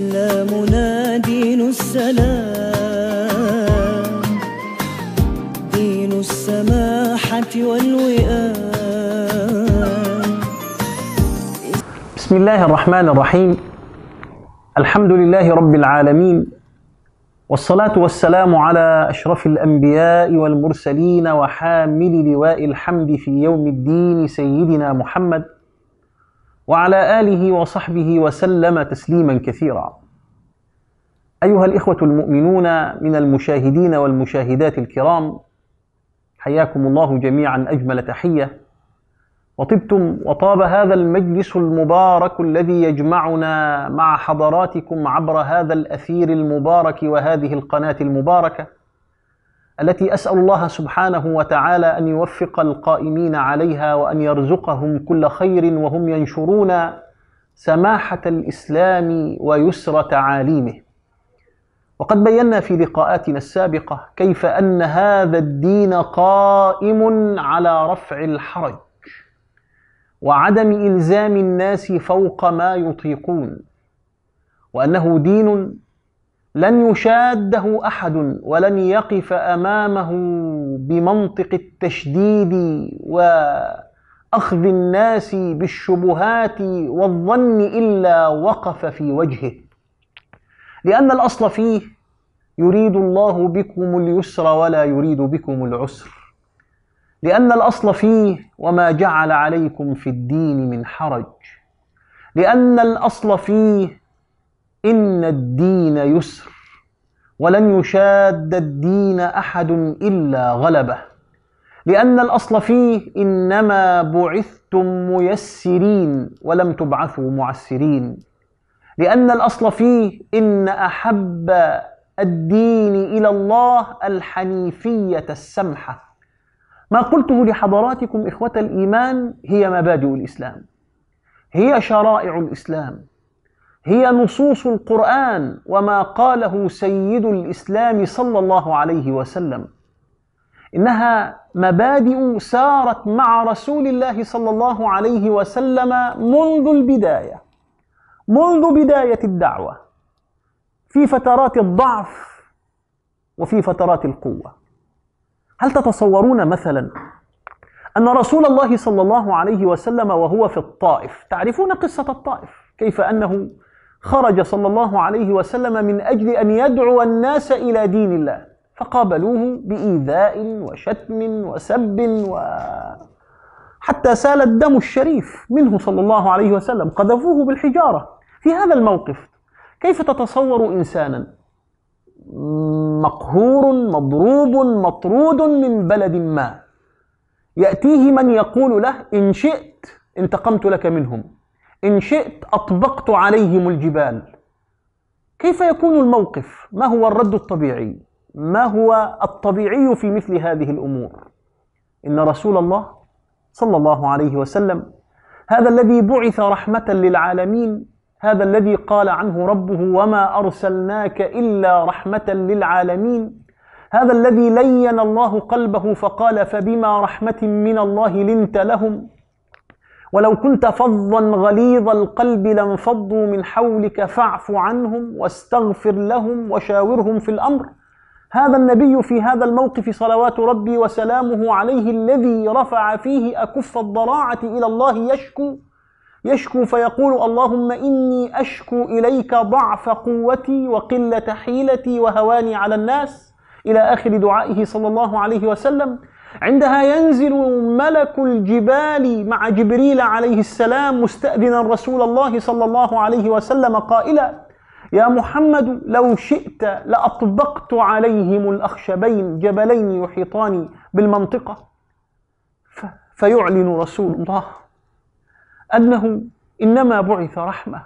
الإسلام دين السلام دين السماحة والوئام بسم الله الرحمن الرحيم الحمد لله رب العالمين والصلاة والسلام على أشرف الأنبياء والمرسلين وحامل لواء الحمد في يوم الدين سيدنا محمد وعلى اله وصحبه وسلم تسليما كثيرا ايها الاخوه المؤمنون من المشاهدين والمشاهدات الكرام حياكم الله جميعا اجمل تحيه وطبتم وطاب هذا المجلس المبارك الذي يجمعنا مع حضراتكم عبر هذا الاثير المبارك وهذه القناه المباركه التي اسال الله سبحانه وتعالى ان يوفق القائمين عليها وان يرزقهم كل خير وهم ينشرون سماحه الاسلام ويسر تعاليمه وقد بينا في لقاءاتنا السابقه كيف ان هذا الدين قائم على رفع الحرج وعدم الزام الناس فوق ما يطيقون وانه دين لن يشاده احد ولن يقف امامه بمنطق التشديد واخذ الناس بالشبهات والظن الا وقف في وجهه لان الاصل فيه يريد الله بكم اليسر ولا يريد بكم العسر لان الاصل فيه وما جعل عليكم في الدين من حرج لان الاصل فيه إن الدين يسر ولن يشاد الدين أحد إلا غلبه لأن الأصل فيه إنما بعثتم ميسرين ولم تبعثوا معسرين لأن الأصل فيه إن أحب الدين إلى الله الحنيفية السمحة ما قلته لحضراتكم إخوة الإيمان هي مبادئ الإسلام هي شرائع الإسلام هي نصوص القرآن وما قاله سيد الإسلام صلى الله عليه وسلم إنها مبادئ سارت مع رسول الله صلى الله عليه وسلم منذ البداية منذ بداية الدعوة في فترات الضعف وفي فترات القوة هل تتصورون مثلا أن رسول الله صلى الله عليه وسلم وهو في الطائف تعرفون قصة الطائف كيف أنه خرج صلى الله عليه وسلم من أجل أن يدعو الناس إلى دين الله فقابلوه بإيذاء وشتم وسب و حتى سال الدم الشريف منه صلى الله عليه وسلم قذفوه بالحجارة في هذا الموقف كيف تتصور إنسانا مقهور مضروب مطرود من بلد ما يأتيه من يقول له إن شئت انتقمت لك منهم إن شئت أطبقت عليهم الجبال كيف يكون الموقف؟ ما هو الرد الطبيعي؟ ما هو الطبيعي في مثل هذه الأمور؟ إن رسول الله صلى الله عليه وسلم هذا الذي بعث رحمة للعالمين هذا الذي قال عنه ربه وما أرسلناك إلا رحمة للعالمين هذا الذي لين الله قلبه فقال فبما رحمة من الله لنت لهم ولو كنت فظا غليظ القلب لانفضوا من حولك فاعف عنهم واستغفر لهم وشاورهم في الامر هذا النبي في هذا الموقف صلوات ربي وسلامه عليه الذي رفع فيه اكف الضراعه الى الله يشكو يشكو فيقول اللهم اني اشكو اليك ضعف قوتي وقله حيلتي وهواني على الناس الى اخر دعائه صلى الله عليه وسلم عندها ينزل ملك الجبال مع جبريل عليه السلام مستأذنا رسول الله صلى الله عليه وسلم قائلا يا محمد لو شئت لأطبقت عليهم الأخشبين جبلين يحيطان بالمنطقة فيعلن رسول الله أنه إنما بعث رحمة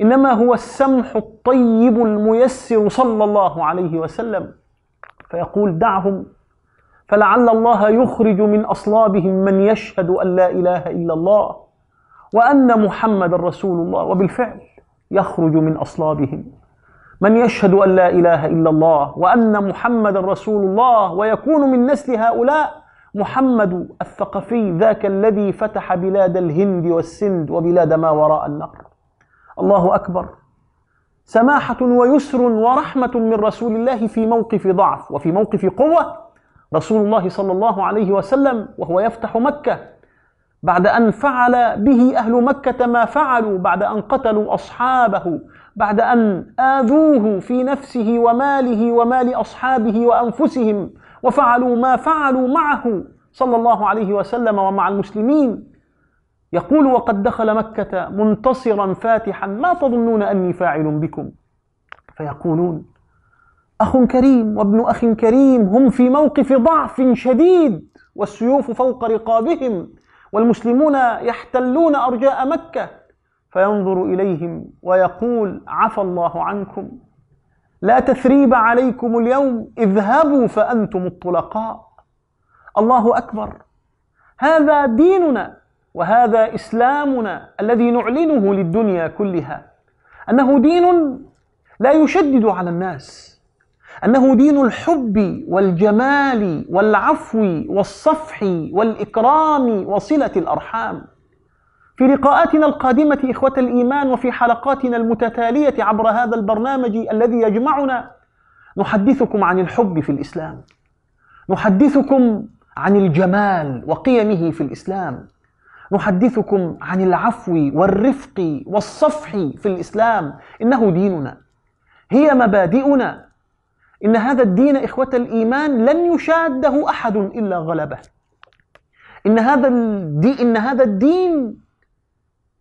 إنما هو السمح الطيب الميسر صلى الله عليه وسلم فيقول دعهم فلعل الله يخرج من أصلابهم من يشهد أن لا إله إلا الله وأن محمد رسول الله وبالفعل يخرج من أصلابهم من يشهد أن لا إله إلا الله وأن محمد رسول الله ويكون من نسل هؤلاء محمد الثقفي ذاك الذي فتح بلاد الهند والسند وبلاد ما وراء النهر الله أكبر سماحة ويسر ورحمة من رسول الله في موقف ضعف وفي موقف قوة رسول الله صلى الله عليه وسلم وهو يفتح مكة بعد أن فعل به أهل مكة ما فعلوا بعد أن قتلوا أصحابه بعد أن آذوه في نفسه وماله ومال أصحابه وأنفسهم وفعلوا ما فعلوا معه صلى الله عليه وسلم ومع المسلمين يقول وقد دخل مكة منتصرا فاتحا ما تظنون أني فاعل بكم فيقولون أخ كريم وابن أخ كريم هم في موقف ضعف شديد والسيوف فوق رقابهم والمسلمون يحتلون أرجاء مكة فينظر إليهم ويقول عفى الله عنكم لا تثريب عليكم اليوم اذهبوا فأنتم الطلقاء الله أكبر هذا ديننا وهذا إسلامنا الذي نعلنه للدنيا كلها أنه دين لا يشدد على الناس أنه دين الحب والجمال والعفو والصفح والإكرام وصلة الأرحام في لقاءاتنا القادمة إخوة الإيمان وفي حلقاتنا المتتالية عبر هذا البرنامج الذي يجمعنا نحدثكم عن الحب في الإسلام نحدثكم عن الجمال وقيمه في الإسلام نحدثكم عن العفو والرفق والصفح في الإسلام إنه ديننا هي مبادئنا إن هذا الدين إخوة الإيمان لن يشاده أحد إلا غلبه إن هذا الدين إن هذا الدين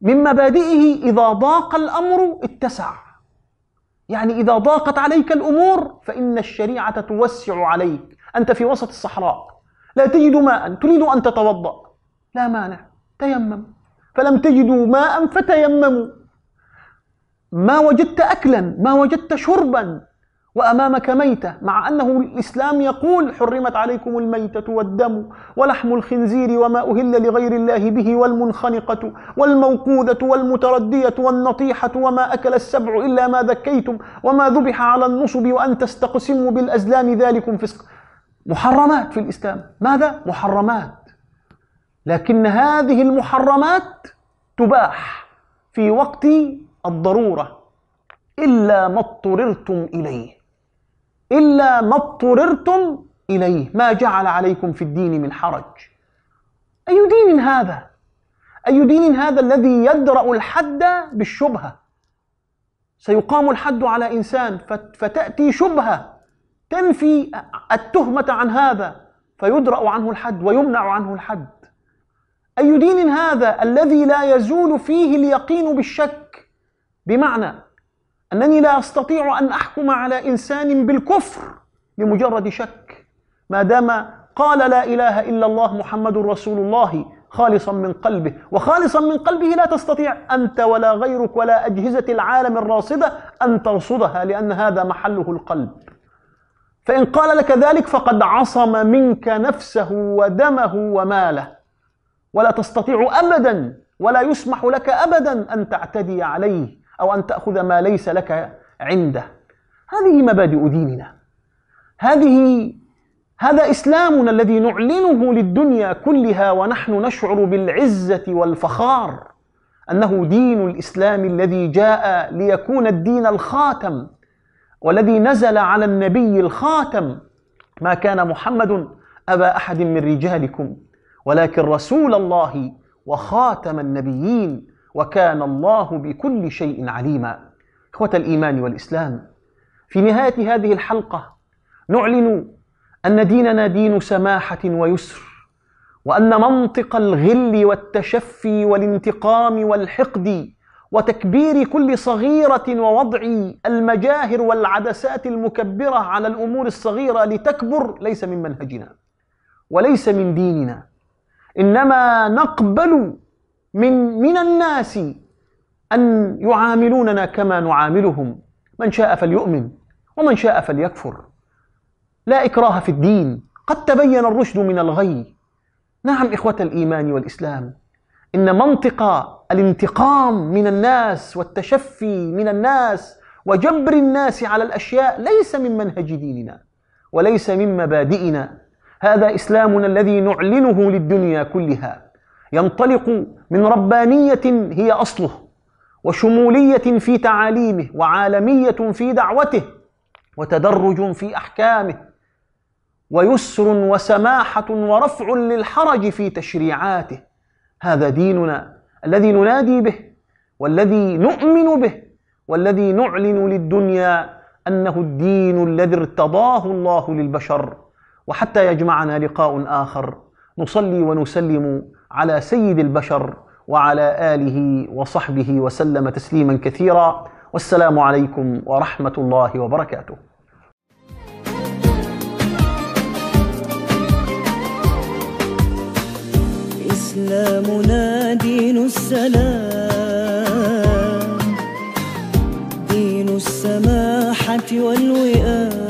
من مبادئه إذا ضاق الأمر اتسع يعني إذا ضاقت عليك الأمور فإن الشريعة توسع عليك أنت في وسط الصحراء لا تجد ماء تريد أن تتوضأ لا مانع تيمم فلم تجدوا ماء فتيمموا ما وجدت أكلا ما وجدت شربا وأمامك ميتة مع أنه الإسلام يقول حرمت عليكم الميتة والدم ولحم الخنزير وما أهل لغير الله به والمنخنقة والموقوذة والمتردية والنطيحة وما أكل السبع إلا ما ذكيتم وما ذبح على النصب وأن تستقسموا بالأزلام ذلكم فسق محرمات في الإسلام ماذا؟ محرمات لكن هذه المحرمات تباح في وقت الضروره الا ما اضطررتم اليه إلا ما اضطررتم إليه ما جعل عليكم في الدين من حرج أي دين هذا؟ أي دين هذا الذي يدرأ الحد بالشبهة سيقام الحد على إنسان فتأتي شبهة تنفي التهمة عن هذا فيدرأ عنه الحد ويمنع عنه الحد أي دين هذا الذي لا يزول فيه اليقين بالشك بمعنى أنني لا أستطيع أن أحكم على إنسان بالكفر لمجرد شك ما دام قال لا إله إلا الله محمد رسول الله خالصا من قلبه وخالصا من قلبه لا تستطيع أنت ولا غيرك ولا أجهزة العالم الراصدة أن ترصدها لأن هذا محله القلب فإن قال لك ذلك فقد عصم منك نفسه ودمه وماله ولا تستطيع أبدا ولا يسمح لك أبدا أن تعتدي عليه أو أن تأخذ ما ليس لك عنده هذه مبادئ ديننا هذه هذا إسلامنا الذي نعلنه للدنيا كلها ونحن نشعر بالعزة والفخار أنه دين الإسلام الذي جاء ليكون الدين الخاتم والذي نزل على النبي الخاتم ما كان محمد أبا أحد من رجالكم ولكن رسول الله وخاتم النبيين وكان الله بكل شيء عليما إخوة الإيمان والإسلام في نهاية هذه الحلقة نعلن أن ديننا دين سماحة ويسر وأن منطق الغل والتشفي والانتقام والحقد وتكبير كل صغيرة ووضع المجاهر والعدسات المكبرة على الأمور الصغيرة لتكبر ليس من منهجنا وليس من ديننا إنما نقبل من من الناس أن يعاملوننا كما نعاملهم من شاء فليؤمن ومن شاء فليكفر لا إكراه في الدين قد تبين الرشد من الغي نعم إخوة الإيمان والإسلام إن منطق الانتقام من الناس والتشفي من الناس وجبر الناس على الأشياء ليس من منهج ديننا وليس من مبادئنا هذا إسلامنا الذي نعلنه للدنيا كلها ينطلق من ربانية هي أصله وشمولية في تعاليمه وعالمية في دعوته وتدرج في أحكامه ويسر وسماحة ورفع للحرج في تشريعاته هذا ديننا الذي ننادي به والذي نؤمن به والذي نعلن للدنيا أنه الدين الذي ارتضاه الله للبشر وحتى يجمعنا لقاء آخر نصلي ونسلم على سيد البشر وعلى اله وصحبه وسلم تسليما كثيرا والسلام عليكم ورحمه الله وبركاته إسلامنا دين السلام دين السماحة والوئام